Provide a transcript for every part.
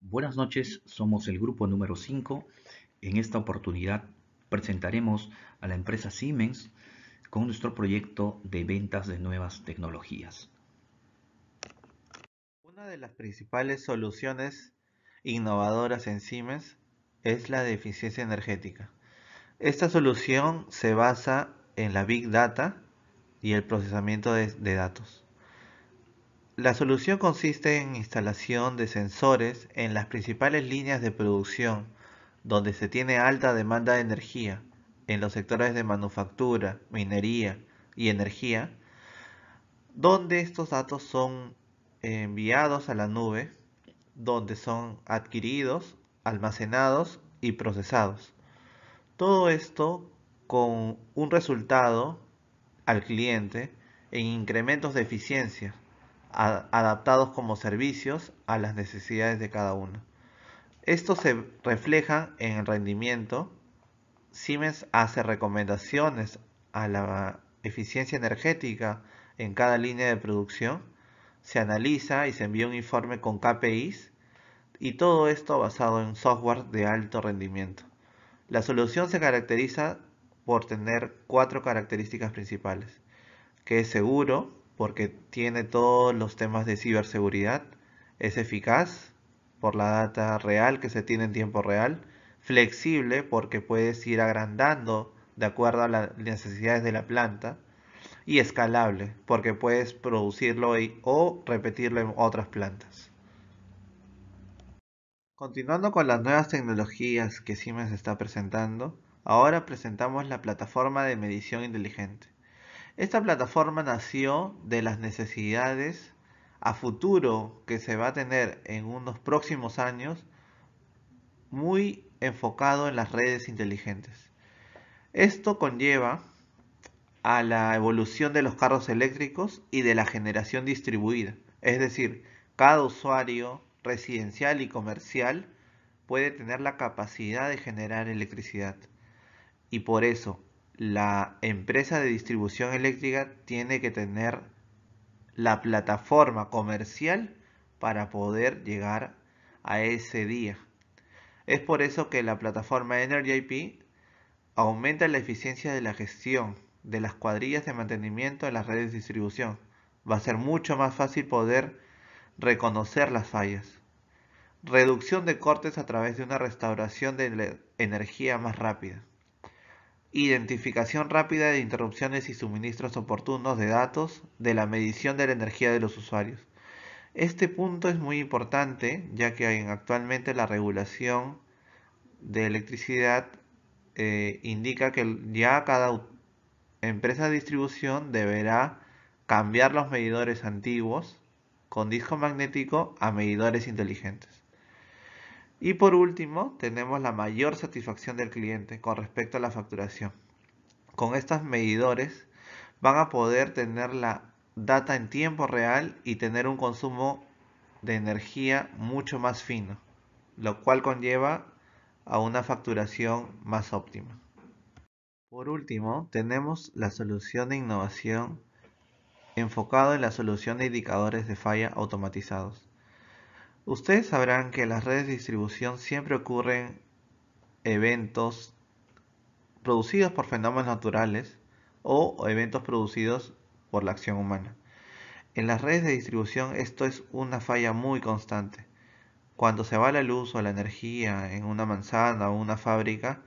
Buenas noches, somos el grupo número 5. En esta oportunidad presentaremos a la empresa Siemens con nuestro proyecto de ventas de nuevas tecnologías. Una de las principales soluciones innovadoras en Siemens es la de eficiencia energética. Esta solución se basa en la Big Data y el procesamiento de, de datos. La solución consiste en instalación de sensores en las principales líneas de producción, donde se tiene alta demanda de energía, en los sectores de manufactura, minería y energía, donde estos datos son enviados a la nube, donde son adquiridos, almacenados y procesados. Todo esto con un resultado al cliente en incrementos de eficiencia adaptados como servicios a las necesidades de cada uno. Esto se refleja en el rendimiento. Siemens hace recomendaciones a la eficiencia energética en cada línea de producción, se analiza y se envía un informe con KPIs y todo esto basado en software de alto rendimiento. La solución se caracteriza por tener cuatro características principales, que es seguro, porque tiene todos los temas de ciberseguridad, es eficaz por la data real que se tiene en tiempo real, flexible porque puedes ir agrandando de acuerdo a las necesidades de la planta y escalable porque puedes producirlo o repetirlo en otras plantas. Continuando con las nuevas tecnologías que Siemens está presentando, ahora presentamos la plataforma de medición inteligente. Esta plataforma nació de las necesidades a futuro que se va a tener en unos próximos años muy enfocado en las redes inteligentes. Esto conlleva a la evolución de los carros eléctricos y de la generación distribuida. Es decir, cada usuario residencial y comercial puede tener la capacidad de generar electricidad. Y por eso, la empresa de distribución eléctrica tiene que tener la plataforma comercial para poder llegar a ese día. Es por eso que la plataforma Energy IP aumenta la eficiencia de la gestión de las cuadrillas de mantenimiento en las redes de distribución. Va a ser mucho más fácil poder reconocer las fallas. Reducción de cortes a través de una restauración de energía más rápida identificación rápida de interrupciones y suministros oportunos de datos de la medición de la energía de los usuarios. Este punto es muy importante ya que actualmente la regulación de electricidad eh, indica que ya cada empresa de distribución deberá cambiar los medidores antiguos con disco magnético a medidores inteligentes. Y por último, tenemos la mayor satisfacción del cliente con respecto a la facturación. Con estos medidores van a poder tener la data en tiempo real y tener un consumo de energía mucho más fino, lo cual conlleva a una facturación más óptima. Por último, tenemos la solución de innovación enfocado en la solución de indicadores de falla automatizados. Ustedes sabrán que en las redes de distribución siempre ocurren eventos producidos por fenómenos naturales o eventos producidos por la acción humana. En las redes de distribución esto es una falla muy constante. Cuando se va la luz o la energía en una manzana o una fábrica,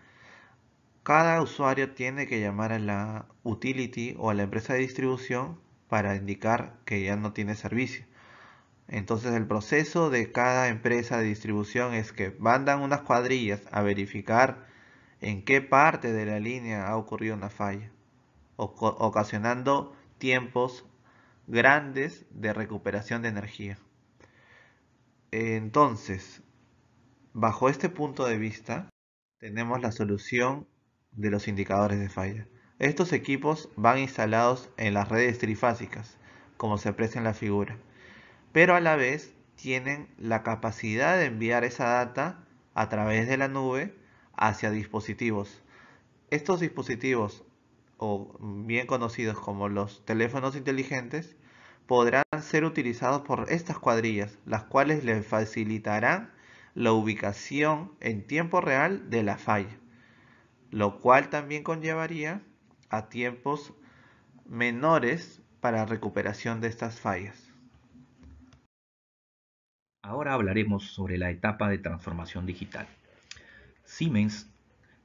cada usuario tiene que llamar a la utility o a la empresa de distribución para indicar que ya no tiene servicio. Entonces el proceso de cada empresa de distribución es que mandan unas cuadrillas a verificar en qué parte de la línea ha ocurrido una falla, ocasionando tiempos grandes de recuperación de energía. Entonces, bajo este punto de vista, tenemos la solución de los indicadores de falla. Estos equipos van instalados en las redes trifásicas, como se aprecia en la figura pero a la vez tienen la capacidad de enviar esa data a través de la nube hacia dispositivos. Estos dispositivos, o bien conocidos como los teléfonos inteligentes, podrán ser utilizados por estas cuadrillas, las cuales les facilitarán la ubicación en tiempo real de la falla, lo cual también conllevaría a tiempos menores para recuperación de estas fallas. Ahora hablaremos sobre la etapa de transformación digital. Siemens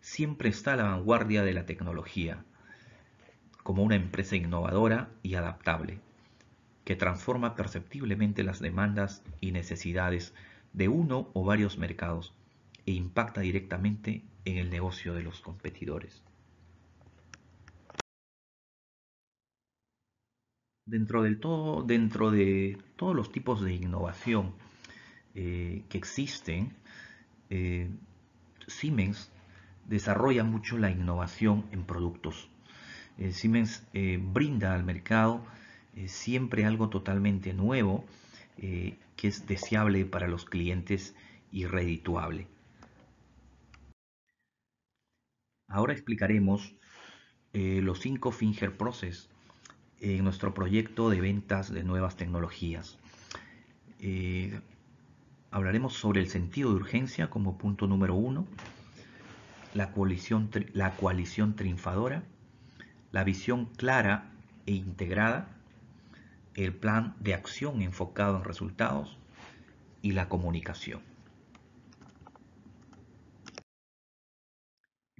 siempre está a la vanguardia de la tecnología, como una empresa innovadora y adaptable, que transforma perceptiblemente las demandas y necesidades de uno o varios mercados e impacta directamente en el negocio de los competidores. Dentro, dentro de todos los tipos de innovación, eh, que existen, eh, Siemens desarrolla mucho la innovación en productos. Eh, Siemens brinda al mercado siempre algo totalmente nuevo que es deseable para los clientes y redituable. Ahora explicaremos los cinco Finger Process en nuestro proyecto de ventas de nuevas tecnologías hablaremos sobre el sentido de urgencia como punto número uno, la coalición, la coalición triunfadora, la visión clara e integrada, el plan de acción enfocado en resultados y la comunicación.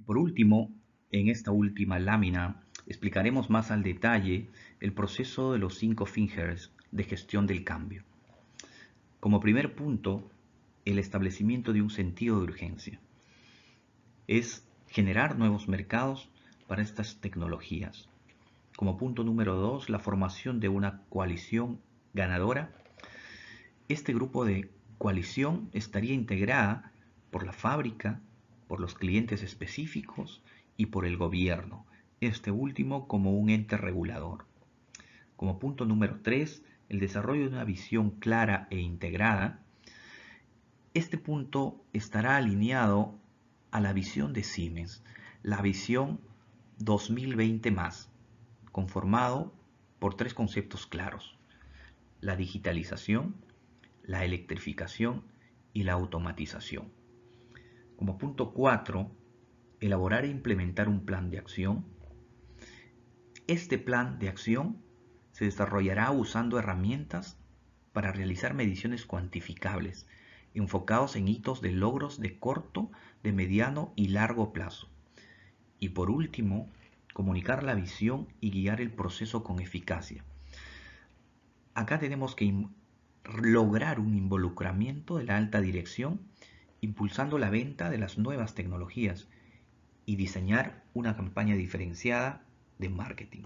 Por último, en esta última lámina explicaremos más al detalle el proceso de los cinco fingers de gestión del cambio. Como primer punto, el establecimiento de un sentido de urgencia. Es generar nuevos mercados para estas tecnologías. Como punto número dos, la formación de una coalición ganadora. Este grupo de coalición estaría integrada por la fábrica, por los clientes específicos y por el gobierno, este último como un ente regulador. Como punto número tres el desarrollo de una visión clara e integrada, este punto estará alineado a la visión de Siemens, la visión 2020 más, conformado por tres conceptos claros, la digitalización, la electrificación y la automatización. Como punto 4, elaborar e implementar un plan de acción. Este plan de acción se desarrollará usando herramientas para realizar mediciones cuantificables, enfocados en hitos de logros de corto, de mediano y largo plazo. Y por último, comunicar la visión y guiar el proceso con eficacia. Acá tenemos que lograr un involucramiento de la alta dirección, impulsando la venta de las nuevas tecnologías y diseñar una campaña diferenciada de marketing.